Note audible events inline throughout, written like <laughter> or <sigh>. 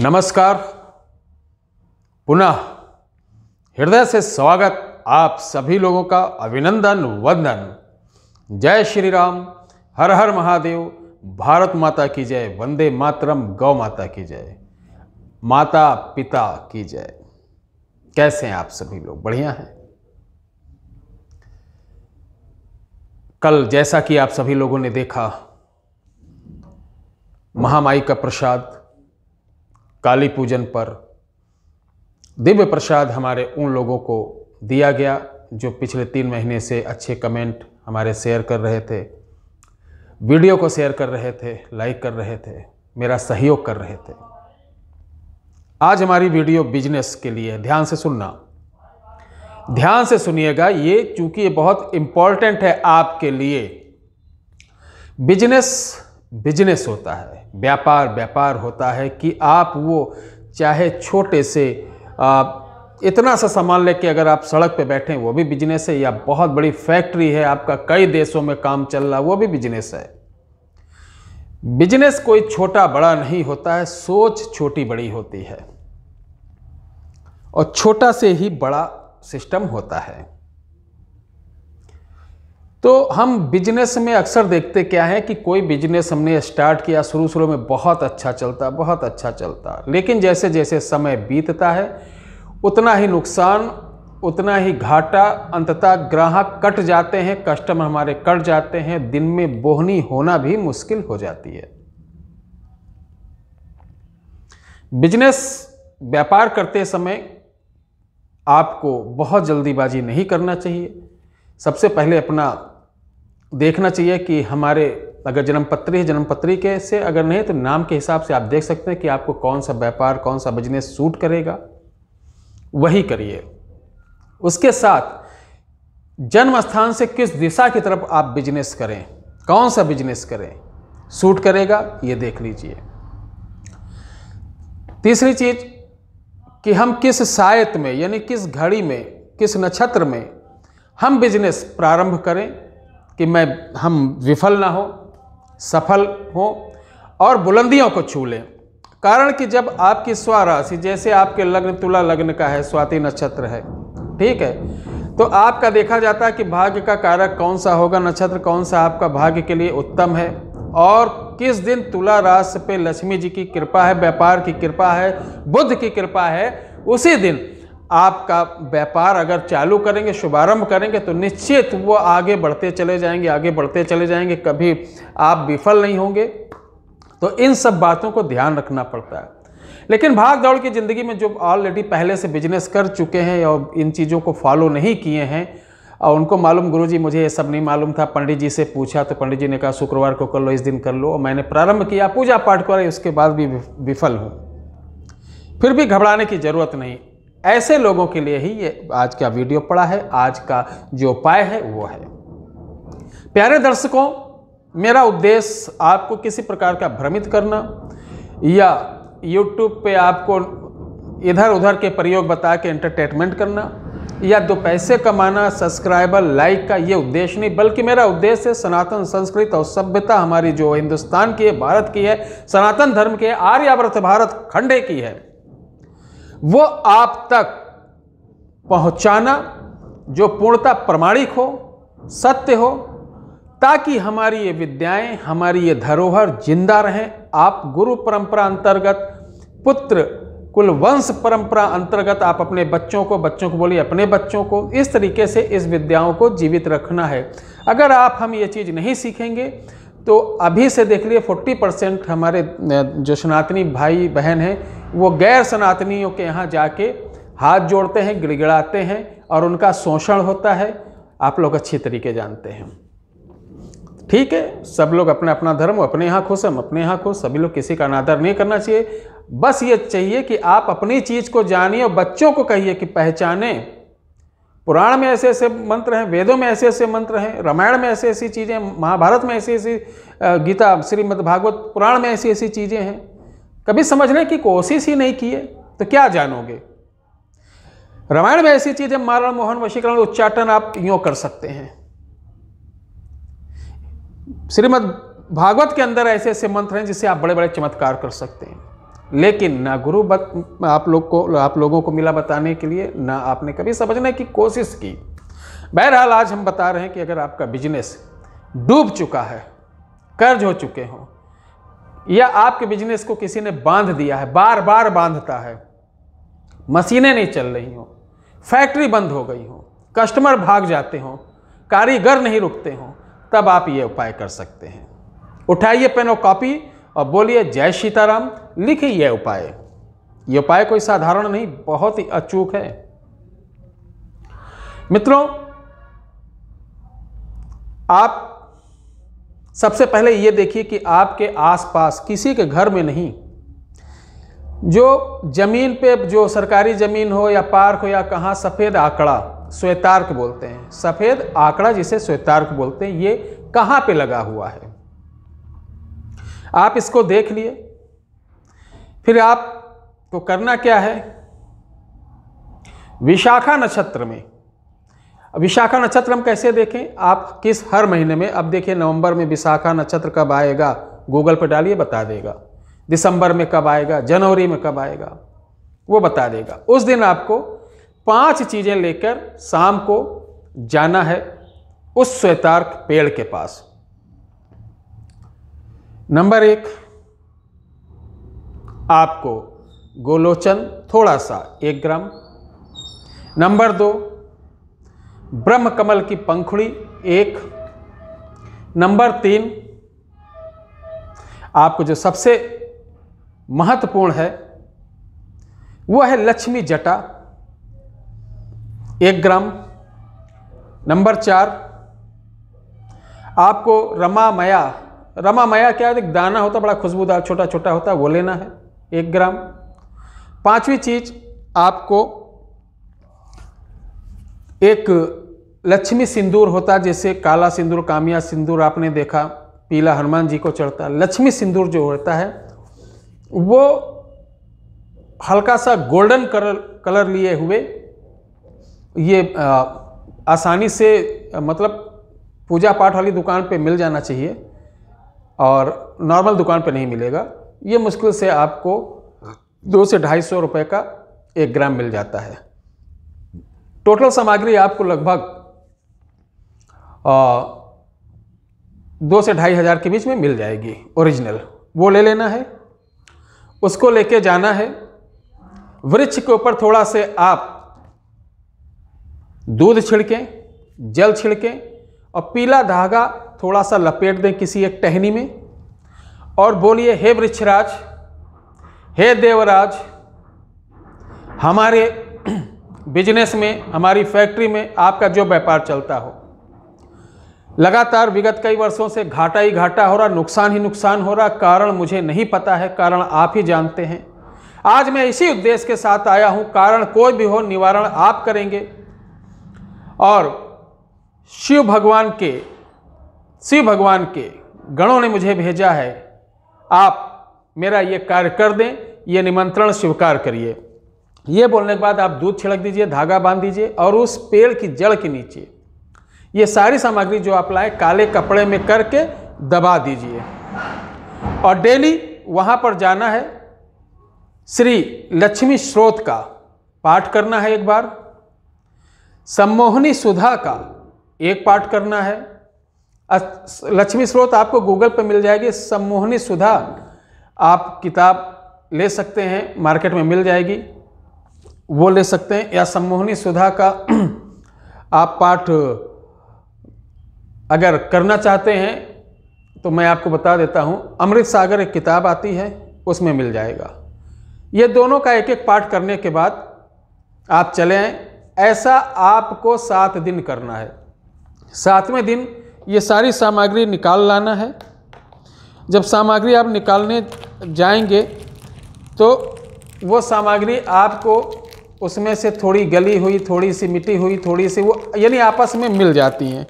नमस्कार पुनः हृदय से स्वागत आप सभी लोगों का अभिनंदन वंदन जय श्री राम हर हर महादेव भारत माता की जय वंदे मातरम गौ माता की जय माता पिता की जय कैसे हैं आप सभी लोग बढ़िया हैं कल जैसा कि आप सभी लोगों ने देखा महामाई का प्रसाद काली पूजन पर दिव्य प्रसाद हमारे उन लोगों को दिया गया जो पिछले तीन महीने से अच्छे कमेंट हमारे शेयर कर रहे थे वीडियो को शेयर कर रहे थे लाइक कर रहे थे मेरा सहयोग कर रहे थे आज हमारी वीडियो बिजनेस के लिए ध्यान से सुनना ध्यान से सुनिएगा ये चूंकि ये बहुत इम्पॉर्टेंट है आपके लिए बिजनेस बिजनेस होता है व्यापार व्यापार होता है कि आप वो चाहे छोटे से आ, इतना सा सामान लेके अगर आप सड़क पे बैठे वो भी बिजनेस है या बहुत बड़ी फैक्ट्री है आपका कई देशों में काम चल रहा है वो भी बिजनेस है बिजनेस कोई छोटा बड़ा नहीं होता है सोच छोटी बड़ी होती है और छोटा से ही बड़ा सिस्टम होता है तो हम बिजनेस में अक्सर देखते क्या है कि कोई बिजनेस हमने स्टार्ट किया शुरू शुरू में बहुत अच्छा चलता बहुत अच्छा चलता लेकिन जैसे जैसे समय बीतता है उतना ही नुकसान उतना ही घाटा अंततः ग्राहक कट जाते हैं कस्टमर हमारे कट जाते हैं दिन में बोहनी होना भी मुश्किल हो जाती है बिजनेस व्यापार करते समय आपको बहुत जल्दीबाजी नहीं करना चाहिए सबसे पहले अपना देखना चाहिए कि हमारे अगर जन्मपत्री है जन्मपत्री के से अगर नहीं तो नाम के हिसाब से आप देख सकते हैं कि आपको कौन सा व्यापार कौन सा बिजनेस सूट करेगा वही करिए उसके साथ जन्म स्थान से किस दिशा की तरफ आप बिजनेस करें कौन सा बिजनेस करें सूट करेगा ये देख लीजिए तीसरी चीज कि हम किस सायत में यानी किस घड़ी में किस नक्षत्र में हम बिजनेस प्रारंभ करें कि मैं हम विफल ना हो सफल हो और बुलंदियों को छू लें कारण कि जब आपकी स्वराशि जैसे आपके लग्न तुला लग्न का है स्वाति नक्षत्र है ठीक है तो आपका देखा जाता है कि भाग्य का कारक कौन सा होगा नक्षत्र कौन सा आपका भाग्य के लिए उत्तम है और किस दिन तुला राशि पे लक्ष्मी जी की कृपा है व्यापार की कृपा है बुद्ध की कृपा है उसी दिन आपका व्यापार अगर चालू करेंगे शुभारंभ करेंगे तो निश्चित वो आगे बढ़ते चले जाएंगे आगे बढ़ते चले जाएंगे कभी आप विफल नहीं होंगे तो इन सब बातों को ध्यान रखना पड़ता है लेकिन भाग दौड़ की ज़िंदगी में जो ऑलरेडी पहले से बिजनेस कर चुके हैं और इन चीज़ों को फॉलो नहीं किए हैं और उनको मालूम गुरु जी मुझे ये सब नहीं मालूम था पंडित जी से पूछा तो पंडित जी ने कहा शुक्रवार को कर लो इस दिन कर लो और मैंने प्रारंभ किया पूजा पाठ करा उसके बाद भी विफल हूँ फिर भी घबराने की ज़रूरत नहीं ऐसे लोगों के लिए ही ये आज का वीडियो पड़ा है आज का जो उपाय है वो है प्यारे दर्शकों मेरा उद्देश्य आपको किसी प्रकार का भ्रमित करना या यूट्यूब पे आपको इधर उधर के प्रयोग बता के एंटरटेनमेंट करना या दो पैसे कमाना सब्सक्राइबर लाइक का ये उद्देश्य नहीं बल्कि मेरा उद्देश्य है सनातन संस्कृत और सभ्यता हमारी जो हिंदुस्तान की है भारत की है सनातन धर्म के आर्यावर्त भारत खंडे की है वो आप तक पहुंचाना जो पूर्णता प्रमाणिक हो सत्य हो ताकि हमारी ये विद्याएं हमारी ये धरोहर जिंदा रहें आप गुरु परंपरा अंतर्गत पुत्र कुल वंश परंपरा अंतर्गत आप अपने बच्चों को बच्चों को बोलिए अपने बच्चों को इस तरीके से इस विद्याओं को जीवित रखना है अगर आप हम ये चीज़ नहीं सीखेंगे तो अभी से देख लिए 40 परसेंट हमारे जो सनातनी भाई बहन हैं वो गैर सनातनियों के यहाँ जाके हाथ जोड़ते हैं गिड़गिड़ाते हैं और उनका शोषण होता है आप लोग अच्छी तरीके जानते हैं ठीक है सब लोग अपना अपना धर्म अपने यहाँ खुश हम अपने यहाँ खुश सभी लोग किसी का अनादर नहीं करना चाहिए बस ये चाहिए कि आप अपनी चीज़ को जानिए और बच्चों को कहिए कि पहचानें पुराण में ऐसे ऐसे मंत्र हैं वेदों में ऐसे ऐसे मंत्र हैं रामायण में ऐसी ऐसी चीज़ें महाभारत में ऐसी ऐसी गीता श्रीमद भागवत पुराण में ऐसी ऐसी चीज़ें हैं कभी समझने की कोशिश ही नहीं किए तो क्या जानोगे रामायण में ऐसी चीज़ें मारण मोहन वशीकरण उच्चाटन आप यों कर सकते हैं श्रीमद भागवत के अंदर ऐसे ऐसे मंत्र हैं जिससे आप बड़े बड़े चमत्कार कर सकते हैं लेकिन ना गुरु बत, आप लोग को आप लोगों को मिला बताने के लिए ना आपने कभी समझने की कोशिश की बहरहाल आज हम बता रहे हैं कि अगर आपका बिजनेस डूब चुका है कर्ज हो चुके हों या आपके बिजनेस को किसी ने बांध दिया है बार बार बांधता है मशीनें नहीं चल रही हों फैक्ट्री बंद हो गई हो कस्टमर भाग जाते हों कारीगर नहीं रुकते हों तब आप ये उपाय कर सकते हैं उठाइए पेन और कॉपी और बोलिए जय सीताराम लिखे यह उपाय ये उपाय कोई साधारण नहीं बहुत ही अचूक है मित्रों आप सबसे पहले ये देखिए कि आपके आसपास किसी के घर में नहीं जो ज़मीन पे जो सरकारी ज़मीन हो या पार्क हो या कहाँ सफ़ेद आंकड़ा श्वेतार्क बोलते हैं सफ़ेद आंकड़ा जिसे श्वेतार्क बोलते हैं ये कहाँ पे लगा हुआ है आप इसको देख लिए फिर आप को तो करना क्या है विशाखा नक्षत्र में विशाखा नक्षत्र हम कैसे देखें आप किस हर महीने में अब देखिए नवंबर में विशाखा नक्षत्र कब आएगा गूगल पर डालिए बता देगा दिसंबर में कब आएगा जनवरी में कब आएगा वो बता देगा उस दिन आपको पांच चीज़ें लेकर शाम को जाना है उस श्वेतार्क पेड़ के पास नंबर एक आपको गोलोचन थोड़ा सा एक ग्राम नंबर दो ब्रह्म कमल की पंखुड़ी एक नंबर तीन आपको जो सबसे महत्वपूर्ण है वह है लक्ष्मी जटा एक ग्राम नंबर चार आपको रमा माया रमा माया क्या है एक दाना होता बड़ा खुशबूदार छोटा छोटा होता है वो लेना है एक ग्राम पांचवी चीज आपको एक लक्ष्मी सिंदूर होता जैसे काला सिंदूर कामिया सिंदूर आपने देखा पीला हनुमान जी को चढ़ता लक्ष्मी सिंदूर जो होता है वो हल्का सा गोल्डन कलर कलर लिए हुए ये आ, आसानी से मतलब पूजा पाठ वाली दुकान पे मिल जाना चाहिए और नॉर्मल दुकान पे नहीं मिलेगा ये मुश्किल से आपको दो से ढाई सौ रुपये का एक ग्राम मिल जाता है टोटल सामग्री आपको लगभग दो से ढाई हज़ार के बीच में मिल जाएगी ओरिजिनल वो ले लेना है उसको लेके जाना है वृक्ष के ऊपर थोड़ा से आप दूध छिड़कें जल छिड़कें और पीला धागा थोड़ा सा लपेट दें किसी एक टहनी में और बोलिए हे वृक्षराज हे देवराज हमारे बिजनेस में हमारी फैक्ट्री में आपका जो व्यापार चलता हो लगातार विगत कई वर्षों से घाटा ही घाटा हो रहा नुकसान ही नुकसान हो रहा कारण मुझे नहीं पता है कारण आप ही जानते हैं आज मैं इसी उद्देश्य के साथ आया हूँ कारण कोई भी हो निवारण आप करेंगे और शिव भगवान के शिव भगवान के गणों ने मुझे भेजा है आप मेरा ये कार्य कर दें ये निमंत्रण स्वीकार करिए ये बोलने के बाद आप दूध छिड़क दीजिए धागा बांध दीजिए और उस पेड़ की जड़ के नीचे ये सारी सामग्री जो आप लाए काले कपड़े में करके दबा दीजिए और डेली वहाँ पर जाना है श्री लक्ष्मी स्रोत का पाठ करना है एक बार सम्मोहनी सुधा का एक पाठ करना है लक्ष्मी स्रोत आपको गूगल पर मिल जाएगी सम्मोहनी सुधा आप किताब ले सकते हैं मार्केट में मिल जाएगी वो ले सकते हैं या सम्मोहनी सुधा का <clears throat> आप पाठ अगर करना चाहते हैं तो मैं आपको बता देता हूँ अमृत सागर एक किताब आती है उसमें मिल जाएगा ये दोनों का एक एक पाठ करने के बाद आप चले आएँ ऐसा आपको सात दिन करना है सातवें दिन ये सारी सामग्री निकाल लाना है जब सामग्री आप निकालने जाएंगे तो वो सामग्री आपको उसमें से थोड़ी गली हुई थोड़ी सी मिट्टी हुई थोड़ी सी वो यानी आपस में मिल जाती हैं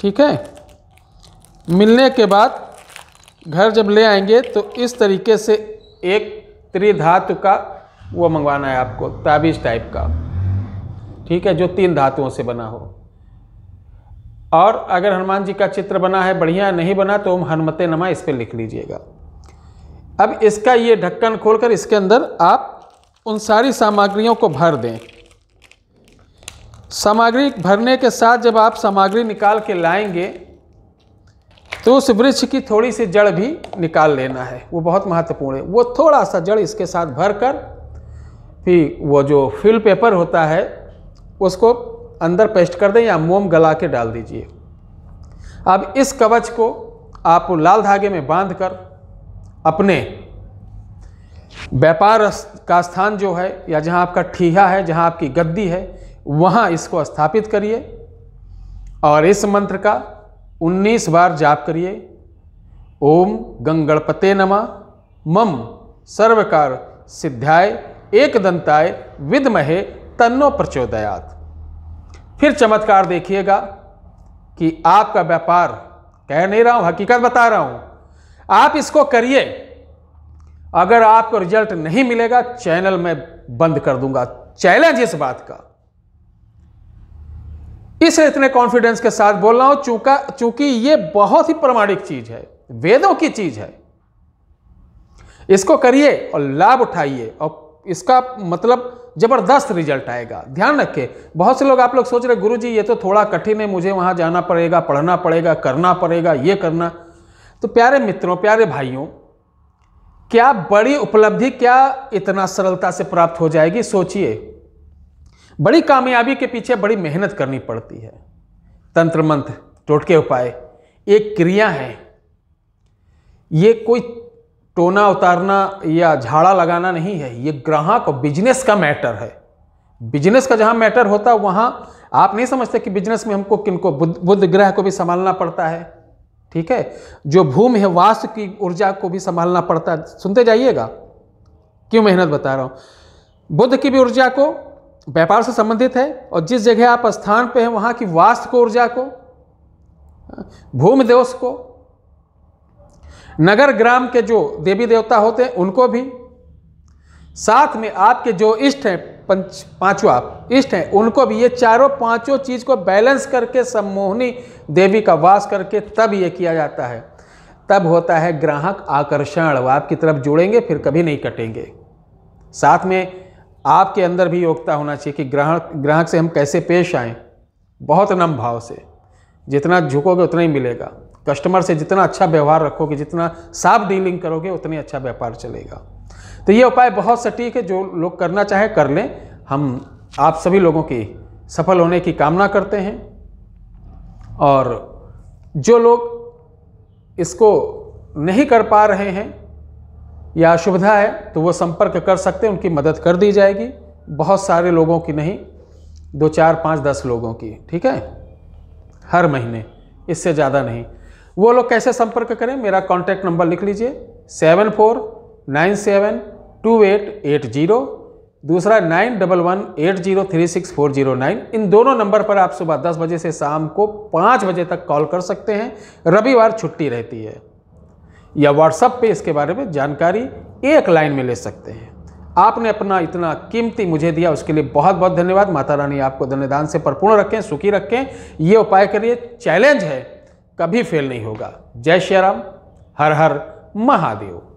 ठीक है मिलने के बाद घर जब ले आएंगे तो इस तरीके से एक त्रिधातु का वो मंगवाना है आपको ताबीज टाइप का ठीक है जो तीन धातुओं से बना हो और अगर हनुमान जी का चित्र बना है बढ़िया नहीं बना तो ओम हनुमत नमा इस पर लिख लीजिएगा अब इसका ये ढक्कन खोलकर इसके अंदर आप उन सारी सामग्रियों को भर दें सामग्री भरने के साथ जब आप सामग्री निकाल के लाएंगे तो उस वृक्ष की थोड़ी सी जड़ भी निकाल लेना है वो बहुत महत्वपूर्ण है वो थोड़ा सा जड़ इसके साथ भर कर फिर वो जो फिल पेपर होता है उसको अंदर पेस्ट कर दें या मोम गला के डाल दीजिए अब इस कवच को आप लाल धागे में बांधकर अपने व्यापार का स्थान जो है या जहां आपका ठीहा है जहां आपकी गद्दी है वहां इसको स्थापित करिए और इस मंत्र का 19 बार जाप करिए ओम गंगणपते नमा मम सर्वकार सिद्ध्याय एक दंताय विदमहे तन्नो प्रचोदयात फिर चमत्कार देखिएगा कि आपका व्यापार कह नहीं रहा हूं हकीकत बता रहा हूं आप इसको करिए अगर आपको रिजल्ट नहीं मिलेगा चैनल में बंद कर दूंगा चैलेंज इस बात का इसे इतने कॉन्फिडेंस के साथ बोल रहा हूं चूंका चूंकि यह बहुत ही प्रमाणिक चीज है वेदों की चीज है इसको करिए और लाभ उठाइए और इसका मतलब ज़बरदस्त रिजल्ट आएगा ध्यान रखे बहुत से लोग आप लोग सोच रहे गुरु जी ये तो थोड़ा कठिन है मुझे वहाँ जाना पड़ेगा पढ़ना पड़ेगा करना पड़ेगा ये करना तो प्यारे मित्रों प्यारे भाइयों क्या बड़ी उपलब्धि क्या इतना सरलता से प्राप्त हो जाएगी सोचिए बड़ी कामयाबी के पीछे बड़ी मेहनत करनी पड़ती है तंत्र मंत्र टोटके उपाय एक क्रिया है ये कोई टोना उतारना या झाड़ा लगाना नहीं है ये ग्राहक और बिजनेस का मैटर है बिजनेस का जहाँ मैटर होता है वहाँ आप नहीं समझते कि बिजनेस में हमको किनको बुद्ध बुद्ध ग्रह को भी संभालना पड़ता है ठीक है जो भूमि है वास्तु की ऊर्जा को भी संभालना पड़ता है सुनते जाइएगा क्यों मेहनत बता रहा हूँ बुद्ध की भी ऊर्जा को व्यापार से संबंधित है और जिस जगह आप स्थान पर हैं वहाँ की वास्तु को ऊर्जा को भूमि दोष को नगर ग्राम के जो देवी देवता होते हैं उनको भी साथ में आपके जो इष्ट हैं पंच आप इष्ट हैं उनको भी ये चारों पांचों चीज़ को बैलेंस करके सम्मोहनी देवी का वास करके तब ये किया जाता है तब होता है ग्राहक आकर्षण वो आपकी तरफ जुड़ेंगे फिर कभी नहीं कटेंगे साथ में आपके अंदर भी योग्यता होना चाहिए कि ग्राहक ग्राहक से हम कैसे पेश आएँ बहुत नम भाव से जितना झुकोगे उतना ही मिलेगा कस्टमर से जितना अच्छा व्यवहार रखोगे जितना साफ डीलिंग करोगे उतनी अच्छा व्यापार चलेगा तो ये उपाय बहुत सटीक है जो लोग करना चाहे कर लें हम आप सभी लोगों की सफल होने की कामना करते हैं और जो लोग इसको नहीं कर पा रहे हैं या असुविधा है तो वो संपर्क कर सकते हैं उनकी मदद कर दी जाएगी बहुत सारे लोगों की नहीं दो चार पाँच दस लोगों की ठीक है हर महीने इससे ज़्यादा नहीं वो लोग कैसे संपर्क करें मेरा कॉन्टैक्ट नंबर लिख लीजिए seven four nine seven two eight eight zero दूसरा nine double one eight zero three six four zero nine इन दोनों नंबर पर आप सुबह दस बजे से शाम को पाँच बजे तक कॉल कर सकते हैं रविवार छुट्टी रहती है या व्हाट्सएप पे इसके बारे में जानकारी एक लाइन में ले सकते हैं आपने अपना इतना कीमती मुझे दिया उसके लिए बहुत बहुत धन्यवाद माता रानी आपको धन्यदान से परिपूर्ण रखें सुखी रखें ये उपाय करिए चैलेंज है कभी फेल नहीं होगा जय श्री राम हर हर महादेव